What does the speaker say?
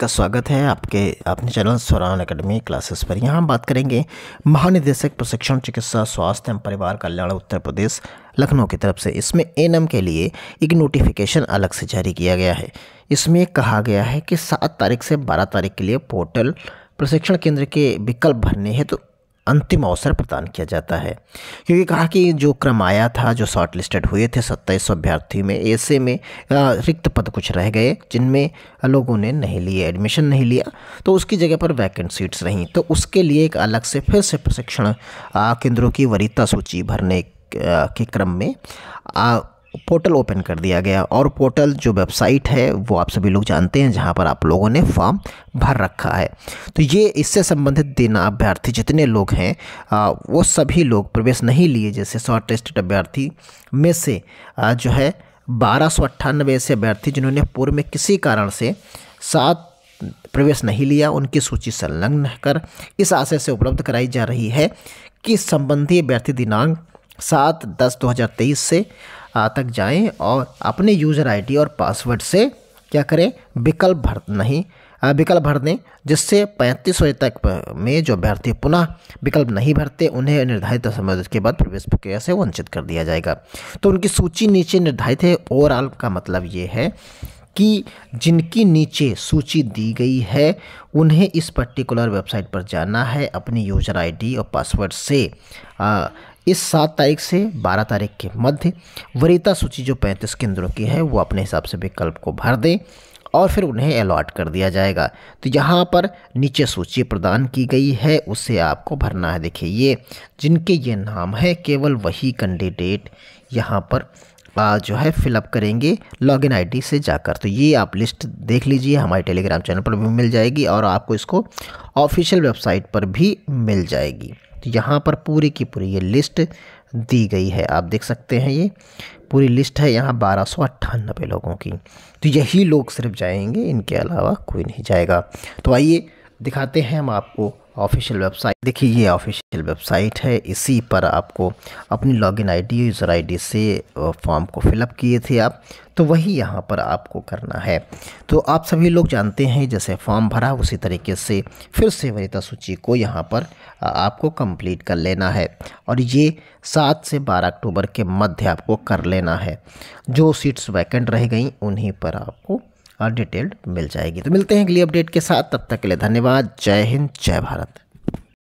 का स्वागत है आपके अपने चैनल स्वरान एकेडमी क्लासेस पर यहाँ हम बात करेंगे महानिदेशक प्रशिक्षण चिकित्सा स्वास्थ्य एवं परिवार कल्याण उत्तर प्रदेश लखनऊ की तरफ से इसमें एनएम के लिए एक नोटिफिकेशन अलग से जारी किया गया है इसमें कहा गया है कि सात तारीख से बारह तारीख के लिए पोर्टल प्रशिक्षण केंद्र के विकल्प भरने हैं तो अंतिम अवसर प्रदान किया जाता है क्योंकि कहा कि जो क्रम आया था जो शॉर्ट लिस्टेड हुए थे सत्ताईस अभ्यर्थी में ऐसे में रिक्त पद कुछ रह गए जिनमें लोगों ने नहीं लिए एडमिशन नहीं लिया तो उसकी जगह पर वैकेंट सीट्स रहीं तो उसके लिए एक अलग से फिर से प्रशिक्षण केंद्रों की वरीयता सूची भरने के क्रम में पोर्टल ओपन कर दिया गया और पोर्टल जो वेबसाइट है वो आप सभी लोग जानते हैं जहाँ पर आप लोगों ने फॉर्म भर रखा है तो ये इससे संबंधित दिन अभ्यर्थी जितने लोग हैं वो सभी लोग प्रवेश नहीं लिए जैसे शॉर्ट लिस्टेड अभ्यर्थी में से जो है बारह सौ अट्ठानबे ऐसे अभ्यर्थी जिन्होंने पूर्व में किसी कारण से सात प्रवेश नहीं लिया उनकी सूची संलग्न कर इस आशय से उपलब्ध कराई जा रही है कि संबंधी अभ्यर्थी दिनांक सात दस दो हज़ार तेईस से तक जाएं और अपने यूज़र आईडी और पासवर्ड से क्या करें विकल्प भर नहीं विकल्प भर दें जिससे पैंतीस बजे तक में जो अभ्यर्थी पुनः विकल्प नहीं भरते उन्हें निर्धारित समय के बाद प्रवेश प्रक्रिया से वंचित कर दिया जाएगा तो उनकी सूची नीचे निर्धारित है ओवरऑल का मतलब ये है कि जिनकी नीचे सूची दी गई है उन्हें इस पर्टिकुलर वेबसाइट पर जाना है अपनी यूजर आईडी और पासवर्ड से इस सात तारीख से बारह तारीख के मध्य वरीता सूची जो पैंतीस केंद्रों की है वो अपने हिसाब से विकल्प को भर दें और फिर उन्हें अलॉट कर दिया जाएगा तो यहाँ पर नीचे सूची प्रदान की गई है उसे आपको भरना है देखिए ये जिनके ये नाम है केवल वही कैंडिडेट यहाँ पर जो है फिलअप करेंगे लॉगिन आईडी से जाकर तो ये आप लिस्ट देख लीजिए हमारे टेलीग्राम चैनल पर भी मिल जाएगी और आपको इसको ऑफिशियल वेबसाइट पर भी मिल जाएगी तो यहाँ पर पूरी की पूरी ये लिस्ट दी गई है आप देख सकते हैं ये पूरी लिस्ट है यहाँ बारह सौ अट्ठानबे लोगों की तो यही लोग सिर्फ जाएंगे इनके अलावा कोई नहीं जाएगा तो आइए दिखाते हैं हम आपको ऑफिशियल वेबसाइट देखिए ये ऑफिशियल वेबसाइट है इसी पर आपको अपनी लॉगिन आईडी यूज़र आई से फॉर्म को फिलअप किए थे आप तो वही यहाँ पर आपको करना है तो आप सभी लोग जानते हैं जैसे फॉर्म भरा उसी तरीके से फिर से वरीता सूची को यहाँ पर आपको कंप्लीट कर लेना है और ये सात से बारह अक्टूबर के मध्य आपको कर लेना है जो सीट्स वैकेंट रह गई उन्हीं पर आपको और डिटेल्ड मिल जाएगी तो मिलते हैं अगली अपडेट के साथ तब तक के लिए धन्यवाद जय हिंद जय भारत